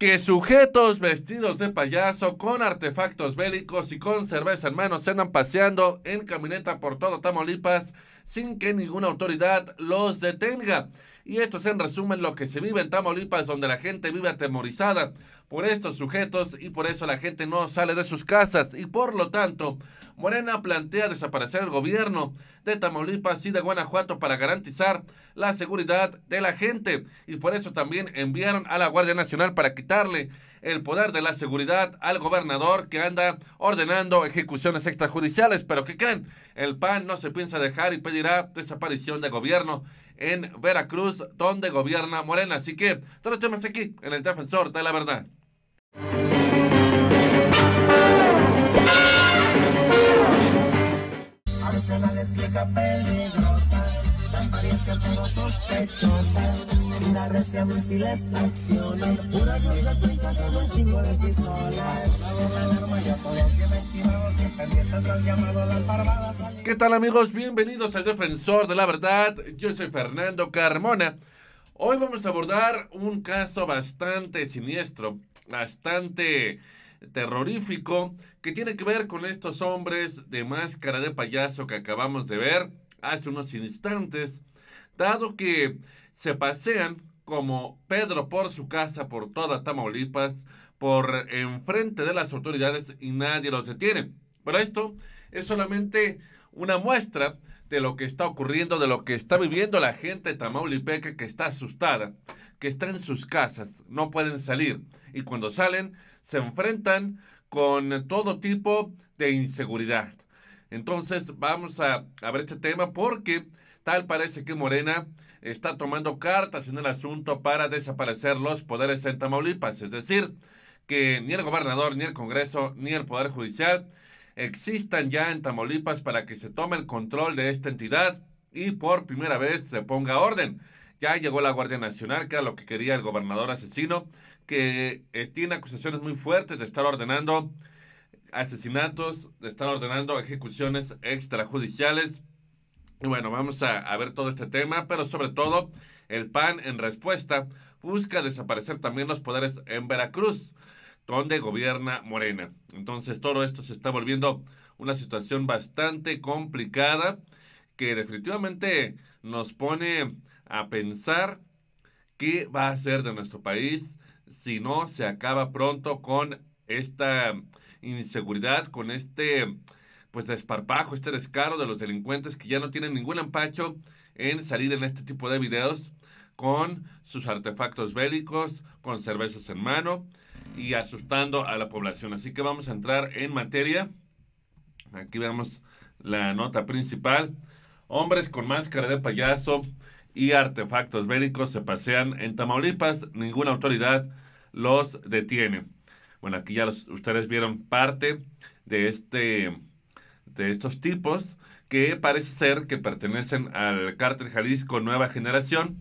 que sujetos vestidos de payaso con artefactos bélicos y con cerveza en mano se andan paseando en camioneta por todo Tamaulipas sin que ninguna autoridad los detenga. Y esto es en resumen lo que se vive en Tamaulipas, donde la gente vive atemorizada por estos sujetos y por eso la gente no sale de sus casas. Y por lo tanto, Morena plantea desaparecer el gobierno de Tamaulipas y de Guanajuato para garantizar la seguridad de la gente. Y por eso también enviaron a la Guardia Nacional para quitarle el poder de la seguridad al gobernador que anda ordenando ejecuciones extrajudiciales. Pero que creen? El PAN no se piensa dejar y pedirá desaparición de gobierno en Veracruz, donde gobierna Morena. Así que, todos los temas aquí en el Defensor de la Verdad. ¿Qué tal amigos? Bienvenidos al Defensor de la Verdad. Yo soy Fernando Carmona. Hoy vamos a abordar un caso bastante siniestro, bastante terrorífico, que tiene que ver con estos hombres de máscara de payaso que acabamos de ver hace unos instantes, dado que se pasean como Pedro por su casa, por toda Tamaulipas, por enfrente de las autoridades y nadie los detiene. Pero esto es solamente una muestra de lo que está ocurriendo, de lo que está viviendo la gente de Tamaulipeca que está asustada, que está en sus casas, no pueden salir y cuando salen se enfrentan con todo tipo de inseguridad. Entonces vamos a, a ver este tema porque tal parece que Morena está tomando cartas en el asunto para desaparecer los poderes en Tamaulipas, es decir, que ni el gobernador, ni el Congreso, ni el Poder Judicial existan ya en Tamaulipas para que se tome el control de esta entidad y por primera vez se ponga orden. Ya llegó la Guardia Nacional, que era lo que quería el gobernador asesino, que eh, tiene acusaciones muy fuertes de estar ordenando asesinatos, de estar ordenando ejecuciones extrajudiciales. Y bueno, vamos a ver todo este tema, pero sobre todo el PAN en respuesta busca desaparecer también los poderes en Veracruz donde gobierna Morena. Entonces todo esto se está volviendo una situación bastante complicada que definitivamente nos pone a pensar qué va a ser de nuestro país si no se acaba pronto con esta inseguridad, con este pues desparpajo, este descaro de los delincuentes que ya no tienen ningún empacho en salir en este tipo de videos con sus artefactos bélicos, con cervezas en mano y asustando a la población. Así que vamos a entrar en materia. Aquí vemos la nota principal. Hombres con máscara de payaso y artefactos bélicos se pasean en Tamaulipas. Ninguna autoridad los detiene. Bueno, aquí ya ustedes vieron parte de, este, de estos tipos que parece ser que pertenecen al cártel Jalisco Nueva Generación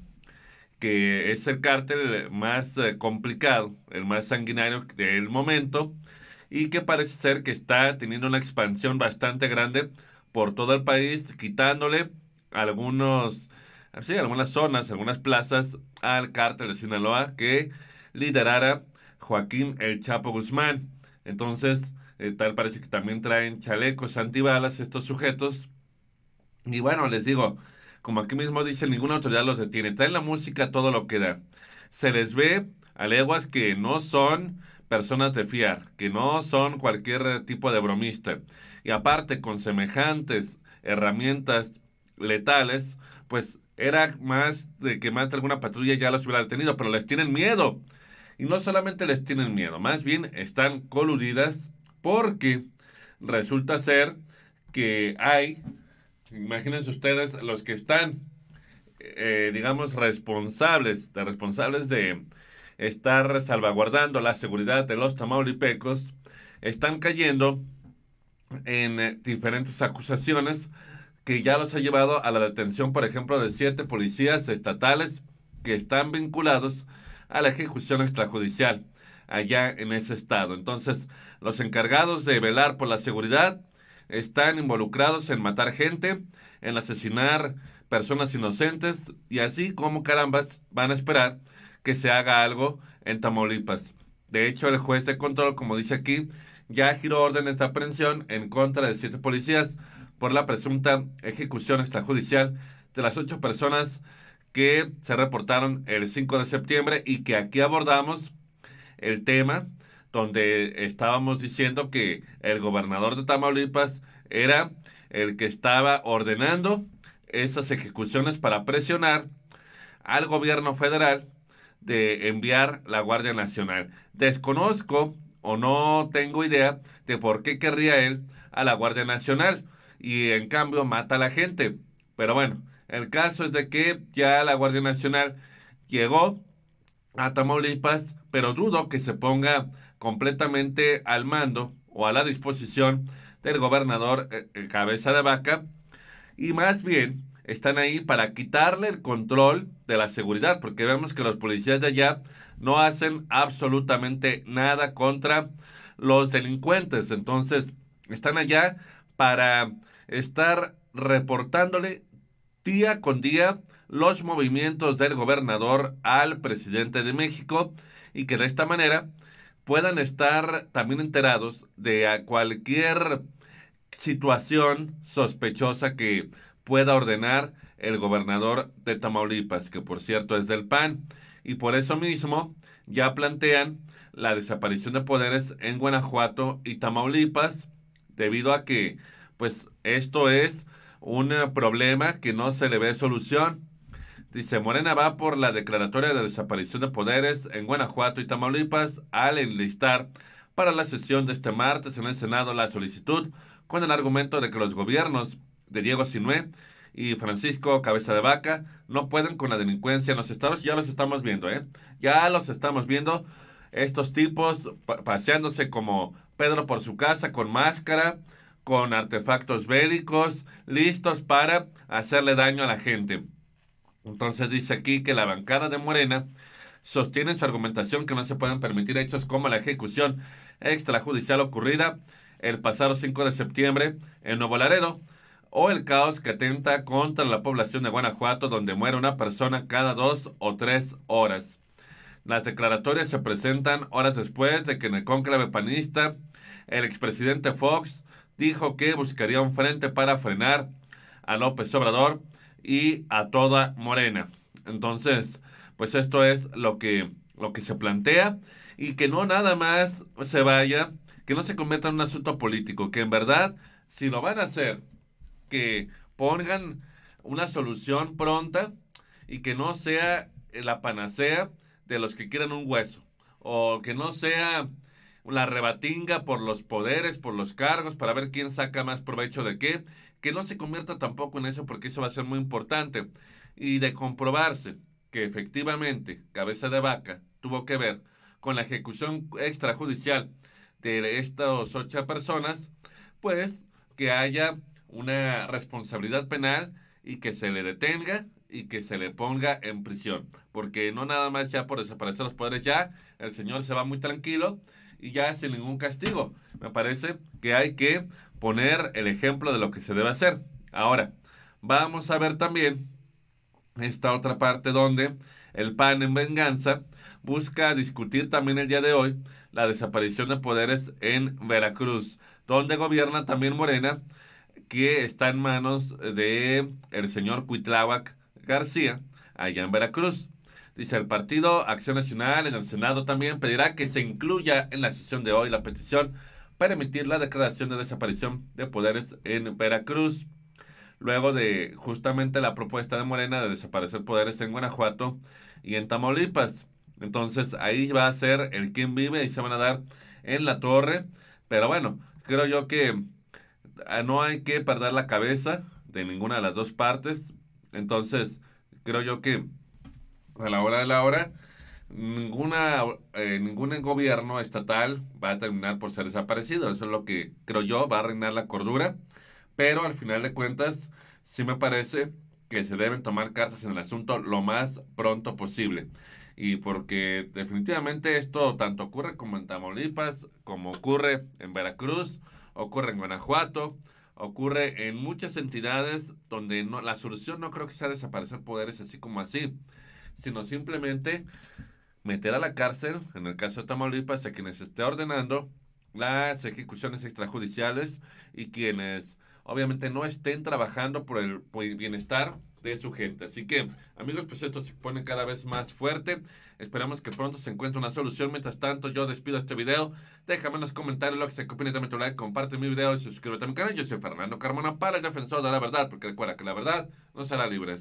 que es el cártel más eh, complicado, el más sanguinario del momento, y que parece ser que está teniendo una expansión bastante grande por todo el país, quitándole algunos, sí, algunas zonas, algunas plazas al cártel de Sinaloa que liderara Joaquín El Chapo Guzmán. Entonces, eh, tal parece que también traen chalecos antibalas estos sujetos. Y bueno, les digo, como aquí mismo dice, ninguna autoridad los detiene. Traen la música todo lo que da. Se les ve a que no son personas de fiar, que no son cualquier tipo de bromista. Y aparte, con semejantes herramientas letales, pues era más de que más de alguna patrulla ya los hubiera detenido, pero les tienen miedo. Y no solamente les tienen miedo, más bien están coludidas porque resulta ser que hay Imagínense ustedes los que están, eh, digamos, responsables, de responsables de estar salvaguardando la seguridad de los tamaulipecos, están cayendo en eh, diferentes acusaciones que ya los ha llevado a la detención, por ejemplo, de siete policías estatales que están vinculados a la ejecución extrajudicial allá en ese estado. Entonces, los encargados de velar por la seguridad están involucrados en matar gente, en asesinar personas inocentes y así como carambas van a esperar que se haga algo en Tamaulipas. De hecho, el juez de control, como dice aquí, ya giró órdenes de aprehensión en contra de siete policías por la presunta ejecución extrajudicial de las ocho personas que se reportaron el 5 de septiembre y que aquí abordamos el tema donde estábamos diciendo que el gobernador de Tamaulipas era el que estaba ordenando esas ejecuciones para presionar al gobierno federal de enviar la Guardia Nacional. Desconozco o no tengo idea de por qué querría él a la Guardia Nacional y en cambio mata a la gente. Pero bueno, el caso es de que ya la Guardia Nacional llegó a Tamaulipas, pero dudo que se ponga completamente al mando o a la disposición del gobernador eh, eh, Cabeza de Vaca y más bien están ahí para quitarle el control de la seguridad, porque vemos que los policías de allá no hacen absolutamente nada contra los delincuentes. Entonces, están allá para estar reportándole día con día los movimientos del gobernador al presidente de México y que de esta manera puedan estar también enterados de cualquier situación sospechosa que pueda ordenar el gobernador de Tamaulipas, que por cierto es del PAN. Y por eso mismo ya plantean la desaparición de poderes en Guanajuato y Tamaulipas, debido a que, pues, esto es un problema que no se le ve solución. Dice, Morena va por la declaratoria de desaparición de poderes en Guanajuato y Tamaulipas al enlistar para la sesión de este martes en el Senado la solicitud con el argumento de que los gobiernos de Diego Sinué y Francisco Cabeza de Vaca no pueden con la delincuencia en los estados. Ya los estamos viendo, ¿eh? Ya los estamos viendo. Estos tipos paseándose como Pedro por su casa con máscara, con artefactos bélicos, listos para hacerle daño a la gente. Entonces dice aquí que la bancada de Morena sostiene su argumentación que no se pueden permitir hechos como la ejecución extrajudicial ocurrida el pasado 5 de septiembre en Nuevo Laredo o el caos que atenta contra la población de Guanajuato donde muere una persona cada dos o tres horas. Las declaratorias se presentan horas después de que en el cónclave panista el expresidente Fox dijo que buscaría un frente para frenar a López Obrador y a toda Morena. Entonces, pues esto es lo que, lo que se plantea y que no nada más se vaya, que no se cometa un asunto político, que en verdad, si lo van a hacer, que pongan una solución pronta y que no sea la panacea de los que quieran un hueso o que no sea la rebatinga por los poderes, por los cargos, para ver quién saca más provecho de qué que no se convierta tampoco en eso porque eso va a ser muy importante. Y de comprobarse que efectivamente Cabeza de Vaca tuvo que ver con la ejecución extrajudicial de estas ocho personas, pues que haya una responsabilidad penal y que se le detenga y que se le ponga en prisión. Porque no nada más ya por desaparecer los poderes, ya el señor se va muy tranquilo y ya sin ningún castigo. Me parece que hay que poner el ejemplo de lo que se debe hacer. Ahora, vamos a ver también esta otra parte donde el PAN en venganza busca discutir también el día de hoy la desaparición de poderes en Veracruz, donde gobierna también Morena, que está en manos de el señor Cuitláhuac García, allá en Veracruz. Dice el partido Acción Nacional en el Senado también pedirá que se incluya en la sesión de hoy la petición permitir emitir la declaración de desaparición de poderes en Veracruz. Luego de justamente la propuesta de Morena de desaparecer poderes en Guanajuato y en Tamaulipas. Entonces ahí va a ser el quien vive y se van a dar en la torre. Pero bueno, creo yo que ah, no hay que perder la cabeza de ninguna de las dos partes. Entonces creo yo que a la hora de la hora ninguna, eh, ningún gobierno estatal va a terminar por ser desaparecido. Eso es lo que creo yo, va a reinar la cordura. Pero al final de cuentas, sí me parece que se deben tomar cartas en el asunto lo más pronto posible. Y porque definitivamente esto tanto ocurre como en Tamaulipas, como ocurre en Veracruz, ocurre en Guanajuato, ocurre en muchas entidades donde no, la solución no creo que sea desaparecer poderes así como así, sino simplemente meter a la cárcel, en el caso de Tamaulipas, a quienes esté ordenando las ejecuciones extrajudiciales y quienes obviamente no estén trabajando por el, bienestar de su gente. Así que, amigos, pues esto se pone cada vez más fuerte. Esperamos que pronto se encuentre una solución. Mientras tanto, yo despido este video. Déjame en los comentarios lo que se opina de like, comparte mi video y suscríbete a mi canal. Yo soy Fernando Carmona para el Defensor de la Verdad, porque recuerda que la verdad no será libre.